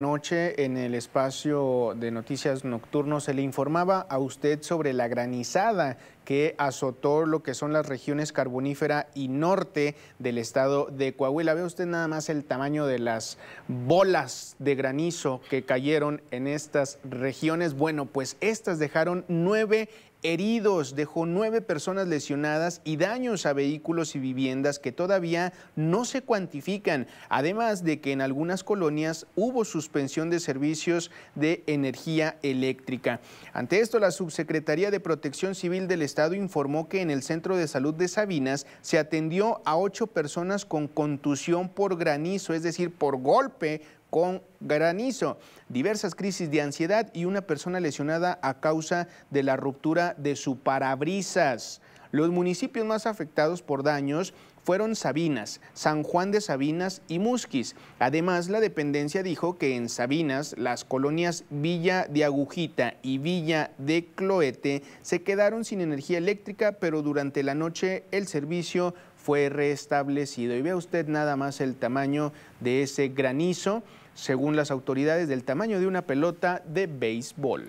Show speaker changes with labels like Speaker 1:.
Speaker 1: Noche en el espacio de noticias Nocturnos se le informaba a usted sobre la granizada que azotó lo que son las regiones carbonífera y norte del estado de Coahuila. Ve usted nada más el tamaño de las bolas de granizo que cayeron en estas regiones. Bueno, pues estas dejaron nueve heridos, dejó nueve personas lesionadas y daños a vehículos y viviendas que todavía no se cuantifican, además de que en algunas colonias hubo suspensión de servicios de energía eléctrica. Ante esto, la Subsecretaría de Protección Civil del Estado Estado informó que en el Centro de Salud de Sabinas se atendió a ocho personas con contusión por granizo, es decir, por golpe con granizo, diversas crisis de ansiedad y una persona lesionada a causa de la ruptura de su parabrisas. Los municipios más afectados por daños fueron Sabinas, San Juan de Sabinas y Musquis. Además, la dependencia dijo que en Sabinas las colonias Villa de Agujita y Villa de Cloete se quedaron sin energía eléctrica, pero durante la noche el servicio fue restablecido. Y vea usted nada más el tamaño de ese granizo, según las autoridades, del tamaño de una pelota de béisbol.